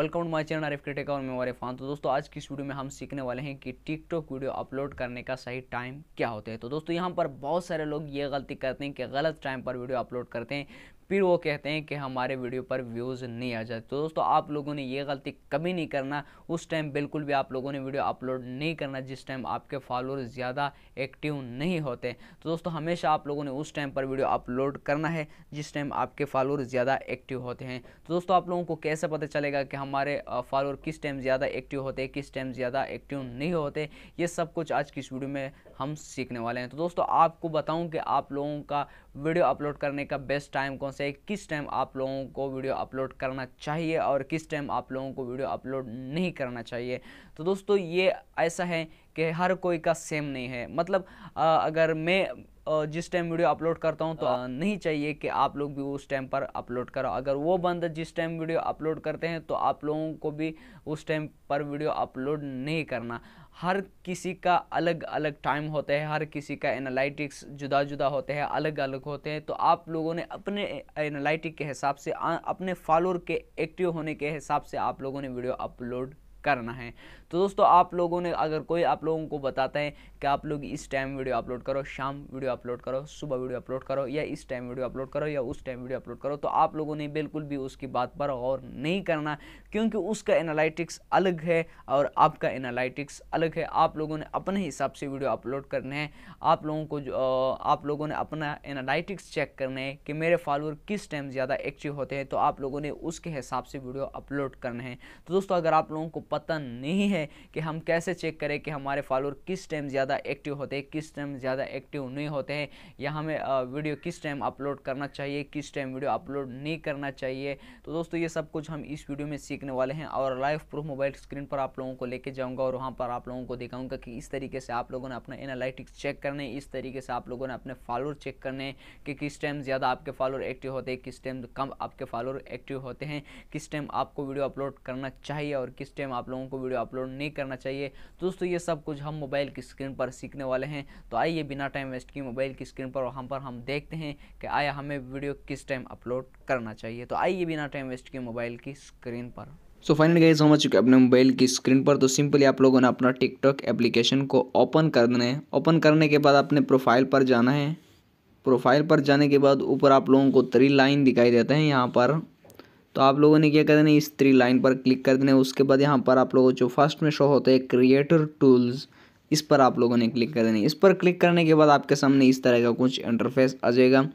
Welcome to my channel Arif Kritika और मैं वारे फान तो दोस्तों आज की वीडियो में हम सीखने वाले हैं कि टिकटॉक वीडियो अपलोड करने का सही टाइम क्या होता है तो दोस्तों यहां पर बहुत सारे लोग ये गलती करते हैं कि गलत टाइम पर वीडियो अपलोड करते हैं फिर वो कहते हैं कि हमारे वीडियो पर व्यूज़ नहीं आ जाते तो दोस्तों आप लोगों ने ये गलती कभी नहीं करना उस टाइम बिल्कुल भी आप लोगों ने वीडियो अपलोड नहीं करना जिस टाइम आपके फॉलोअर ज़्यादा एक्टिव नहीं होते तो दोस्तों हमेशा आप लोगों ने उस टाइम पर वीडियो अपलोड करना है जिस टाइम आपके फॉलोअर ज़्यादा एक्टिव होते हैं तो दोस्तों आप लोगों को कैसे पता चलेगा कि हमारे फॉलोअर किस टाइम ज़्यादा एक्टिव होते हैं किस टाइम ज़्यादा एक्टिव नहीं होते ये सब कुछ आज की इस वीडियो में हम सीखने वाले हैं तो दोस्तों आपको बताऊँ कि आप लोगों का वीडियो अपलोड करने का बेस्ट टाइम कौन सा से किस टाइम आप लोगों को वीडियो अपलोड करना चाहिए और किस टाइम आप लोगों को वीडियो अपलोड नहीं करना चाहिए तो दोस्तों ये ऐसा है कि हर कोई का सेम नहीं है मतलब आ, अगर मैं जिस टाइम वीडियो अपलोड करता हूँ तो हाँ। नहीं चाहिए कि आप लोग भी उस टाइम पर अपलोड करो अगर वो बंदा जिस टाइम वीडियो अपलोड करते हैं तो आप लोगों को भी उस टाइम पर वीडियो अपलोड नहीं करना हर किसी का अलग अलग टाइम होता है हर किसी का एनालिटिक्स जुदा जुदा होते हैं अलग अलग होते हैं तो आप लोगों ने अपने एनालिटिक के हिसाब से अपने फॉलोअर के एक्टिव होने के हिसाब से आप लोगों ने वीडियो अपलोड करना है तो दोस्तों आप लोगों ने अगर कोई आप लोगों को बताता है कि आप लोग इस टाइम वीडियो अपलोड करो शाम वीडियो अपलोड करो सुबह वीडियो अपलोड करो या इस टाइम वीडियो अपलोड करो या उस टाइम वीडियो अपलोड करो तो आप लोगों ने बिल्कुल भी उसकी बात पर गौर नहीं करना क्योंकि उसका एनालिटिक्स अलग है और आपका एनालिटिक्स अलग है आप लोगों ने अपने हिसाब से वीडियो अपलोड करने हैं आप लोगों को जो आप लोगों ने अपना एनालिटिक्स चेक करने हैं कि मेरे फॉलोअर किस टाइम ज़्यादा एक्टिव होते हैं तो आप लोगों ने उसके हिसाब से वीडियो अपलोड करने हैं तो दोस्तों अगर आप लोगों को पता नहीं है कि हम कैसे चेक करें कि हमारे फॉलोअर किस टाइम ज़्यादा एक्टिव होते हैं किस टाइम ज़्यादा एक्टिव नहीं होते हैं या हमें वीडियो किस टाइम अपलोड करना चाहिए किस टाइम वीडियो अपलोड नहीं करना चाहिए तो दोस्तों ये सब कुछ हम इस वीडियो में सीखने वाले हैं और लाइव प्रूफ मोबाइल स्क्रीन पर आप लोगों को लेके जाऊँगा और वहाँ पर आप लोगों को दिखाऊँगा कि इस तरीके से आप लोगों ने अपना एनालिटिक्स चेक करने इस तरीके से आप लोगों ने अपने फॉलोअर चेक करने कि किस टाइम ज़्यादा आपके फॉलोअर एक्टिव होते हैं किस टाइम कम आपके फॉलोअर एक्टिव होते हैं किस टाइम आपको वीडियो अपलोड करना चाहिए और किस टाइम आप लोगों को वीडियो अपलोड नहीं करना चाहिए दोस्तों ये सब कुछ हम मोबाइल की स्क्रीन पर सीखने वाले हैं तो आइए बिना टाइम वेस्ट किए मोबाइल की स्क्रीन पर वहाँ पर हम देखते हैं कि आया हमें वीडियो किस टाइम अपलोड करना चाहिए तो आइए बिना टाइम वेस्ट किए मोबाइल की स्क्रीन पर सो फाइनल गाइज हम आ चुके हैं अपने मोबाइल की स्क्रीन पर तो सिंपली आप लोगों ने अपना टिकटॉक एप्लीकेशन को ओपन कर देना है ओपन करने के बाद अपने प्रोफाइल पर जाना है प्रोफाइल पर जाने के बाद ऊपर आप लोगों को थ्री लाइन दिखाई देते हैं यहाँ पर तो आप लोगों ने क्या कर देना इस थ्री लाइन पर क्लिक कर देना उसके बाद यहाँ पर आप लोगों जो फर्स्ट में शो होता है क्रिएटर टूल्स इस पर आप लोगों ने क्लिक कर देना इस पर क्लिक करने के बाद आपके सामने इस तरह का कुछ इंटरफेस आ जाएगा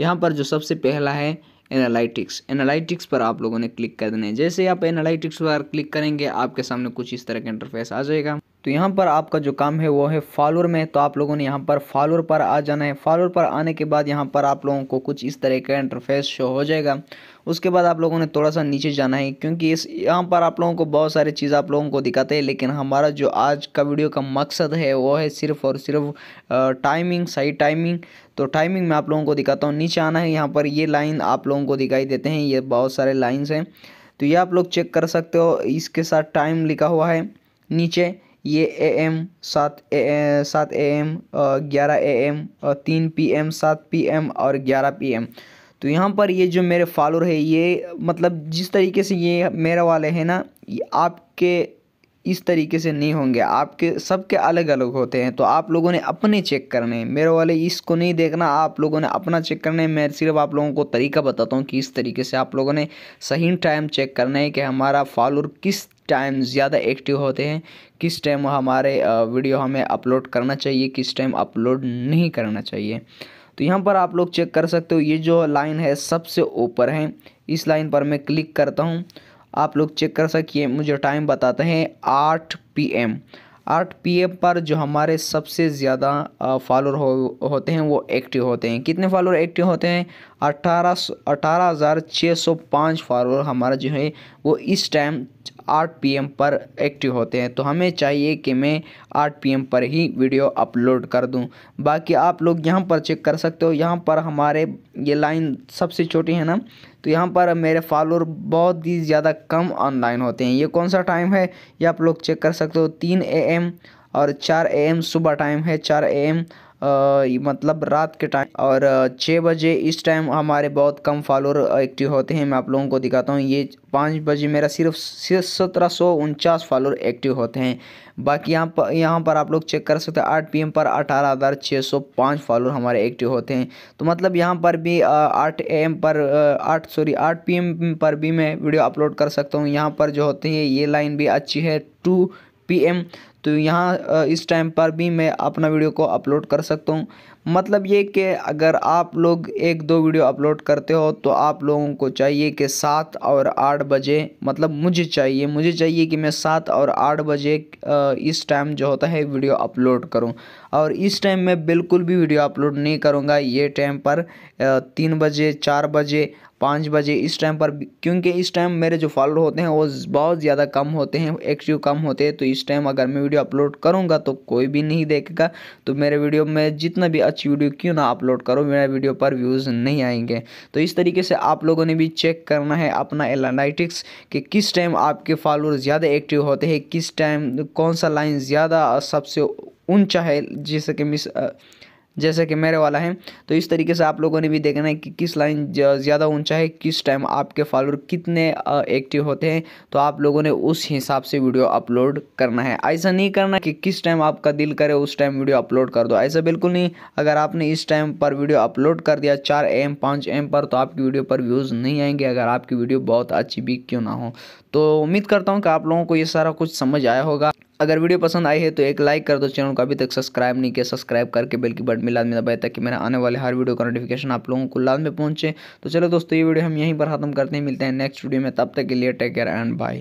यहाँ पर जो सबसे पहला है एनालिटिक्स एनालिटिक्स पर आप लोगों ने क्लिक कर देना है जैसे आप एनालिटिक्स पर क्लिक करेंगे आपके सामने कुछ इस तरह का इंटरफेस आ जाएगा तो यहाँ पर आपका जो काम है वो है फॉलोअर में तो आप लोगों ने यहाँ पर फॉलोअर पर आ जाना है फॉलोअर पर आने के बाद यहाँ पर आप लोगों को कुछ इस तरह का इंटरफेस शो हो जाएगा उसके बाद आप लोगों ने थोड़ा सा नीचे जाना है क्योंकि इस यहाँ पर आप लोगों को बहुत सारी चीज़ आप लोगों को दिखाते हैं लेकिन हमारा जो आज का वीडियो का मकसद है वो है सिर्फ और सिर्फ टाइमिंग सही टाइमिंग तो टाइमिंग में आप लोगों को दिखाता हूँ नीचे आना है यहाँ पर ये लाइन आप लोगों को दिखाई देते हैं ये बहुत सारे लाइन्स हैं तो ये आप लोग चेक कर सकते हो इसके साथ टाइम लिखा हुआ है नीचे ये ए एम सात ए सात ए एम ग्यारह ए एम तीन पी एम सात पी एम और ग्यारह पी एम तो यहाँ पर ये जो मेरे फॉलोअर है ये मतलब जिस तरीके से ये मेरे वाले हैं ना आपके इस तरीके से नहीं होंगे आपके सबके अलग अलग होते हैं तो आप लोगों ने अपने चेक करने हैं मेरे वाले इसको नहीं देखना आप लोगों ने अपना चेक करना है मैं सिर्फ आप लोगों को तरीका बताता हूँ कि इस तरीके से आप लोगों ने सही टाइम चेक करना है कि हमारा फॉलोअर किस टाइम ज़्यादा एक्टिव होते हैं किस टाइम हमारे वीडियो हमें अपलोड करना चाहिए किस टाइम अपलोड नहीं करना चाहिए तो यहाँ पर आप लोग चेक कर सकते हो ये जो लाइन है सबसे ऊपर है इस लाइन पर मैं क्लिक करता हूँ आप लोग चेक कर सकिए मुझे टाइम बताते हैं आठ पी एम आठ पी पर जो हमारे सबसे ज़्यादा फॉलोअर हो, होते हैं वो एक्टिव होते हैं कितने फॉलोअर एक्टिव होते हैं अठारह अठारह हज़ार छः सौ पाँच फॉलोअर हमारा जो है वो इस टाइम आठ पी पर एक्टिव होते हैं तो हमें चाहिए कि मैं आठ पी पर ही वीडियो अपलोड कर दूँ बाकी आप लोग यहाँ पर चेक कर सकते हो यहाँ पर हमारे ये लाइन सबसे छोटी है ना तो यहाँ पर मेरे फॉलोअर बहुत ही ज़्यादा कम ऑनलाइन होते हैं ये कौन सा टाइम है ये आप लोग चेक कर सकते हो तीन ए और चार ए सुबह टाइम है चार ए मतलब रात के टाइम और छः बजे इस टाइम हमारे बहुत कम फॉलोअर एक्टिव होते हैं मैं आप लोगों को दिखाता हूँ ये पाँच बजे मेरा सिर्फ सत्रह सौ उनचास फॉलोअर एक्टिव होते हैं बाकी यहाँ पर यहाँ पर आप लोग चेक कर सकते हैं आठ पी पर अठारह हज़ार छः सौ पाँच फॉलोअर हमारे एक्टिव होते हैं तो मतलब यहाँ पर भी आठ ए एम पर आठ सॉरी आठ पी पर भी मैं वीडियो अपलोड कर सकता हूँ यहाँ पर जो होते हैं ये लाइन भी अच्छी है टू पी एम तो यहाँ इस टाइम पर भी मैं अपना वीडियो को अपलोड कर सकता हूँ मतलब ये कि अगर आप लोग एक दो वीडियो अपलोड करते हो तो आप लोगों को चाहिए कि सात और आठ बजे मतलब मुझे चाहिए मुझे चाहिए कि मैं सात और आठ बजे इस टाइम जो होता है वीडियो अपलोड करूं और इस टाइम मैं बिल्कुल भी वीडियो अपलोड नहीं करूंगा ये टाइम पर तीन बजे चार बजे पाँच बजे इस टाइम पर क्योंकि इस टाइम मेरे जो फॉलोअर होते हैं वो बहुत ज़्यादा कम होते हैं एक्टिव कम होते हैं तो इस टाइम अगर मैं वीडियो अपलोड करूँगा तो कोई भी नहीं देखेगा तो मेरे वीडियो में जितना भी अच्छी वीडियो क्यों ना अपलोड करो मेरे वीडियो पर व्यूज़ नहीं आएंगे तो इस तरीके से आप लोगों ने भी चेक करना है अपना एलानाइटिक्स कि किस टाइम आपके फॉलोअर ज़्यादा एक्टिव होते हैं किस टाइम कौन सा लाइन ज़्यादा सबसे ऊंचा है जैसे कि मिस जैसे कि मेरे वाला है तो इस तरीके से आप लोगों ने भी देखना है कि किस लाइन ज़्यादा ऊंचा है किस टाइम आपके फॉलोअर कितने एक्टिव होते हैं तो आप लोगों ने उस हिसाब से वीडियो अपलोड करना है ऐसा नहीं करना कि किस टाइम आपका दिल करे उस टाइम वीडियो अपलोड कर दो ऐसा बिल्कुल नहीं अगर आपने इस टाइम पर वीडियो अपलोड कर दिया चार एम पाँच एम पर तो आपकी वीडियो पर व्यूज़ नहीं आएंगे अगर आपकी वीडियो बहुत अच्छी भी क्यों ना हो तो उम्मीद करता हूँ कि आप लोगों को ये सारा कुछ समझ आया होगा अगर वीडियो पसंद आई है तो एक लाइक कर दो चैनल को अभी तक सब्सक्राइब नहीं किया सब्सक्राइब करके बेल की बटन मिला दबाए ताकि मेरा आने वाले हर वीडियो का नोटिफिकेशन आप लोगों को लाद में पहुंचे तो चलो दोस्तों ये वीडियो हम यहीं पर खत्म करते हैं मिलते हैं नेक्स्ट वीडियो में तब तक के लिए टेक केयर एंड बाय